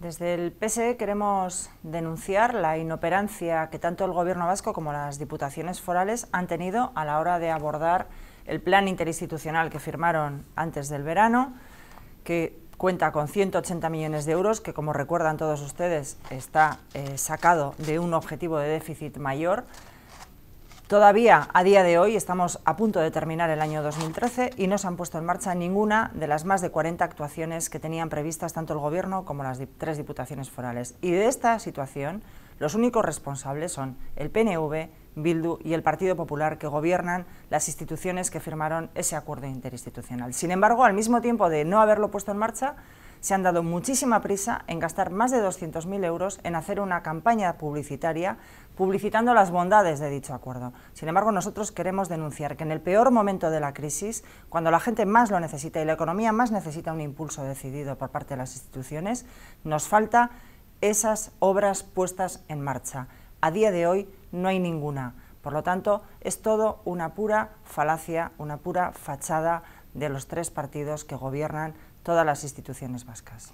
Desde el PSE queremos denunciar la inoperancia que tanto el Gobierno vasco como las diputaciones forales han tenido a la hora de abordar el plan interinstitucional que firmaron antes del verano, que cuenta con 180 millones de euros, que como recuerdan todos ustedes está eh, sacado de un objetivo de déficit mayor, Todavía a día de hoy estamos a punto de terminar el año 2013 y no se han puesto en marcha ninguna de las más de 40 actuaciones que tenían previstas tanto el Gobierno como las tres diputaciones forales. Y de esta situación, los únicos responsables son el PNV, Bildu y el Partido Popular que gobiernan las instituciones que firmaron ese acuerdo interinstitucional. Sin embargo, al mismo tiempo de no haberlo puesto en marcha, se han dado muchísima prisa en gastar más de 200.000 euros en hacer una campaña publicitaria publicitando las bondades de dicho acuerdo. Sin embargo, nosotros queremos denunciar que en el peor momento de la crisis, cuando la gente más lo necesita y la economía más necesita un impulso decidido por parte de las instituciones, nos falta esas obras puestas en marcha. A día de hoy no hay ninguna. Por lo tanto, es todo una pura falacia, una pura fachada de los tres partidos que gobiernan todas las instituciones vascas.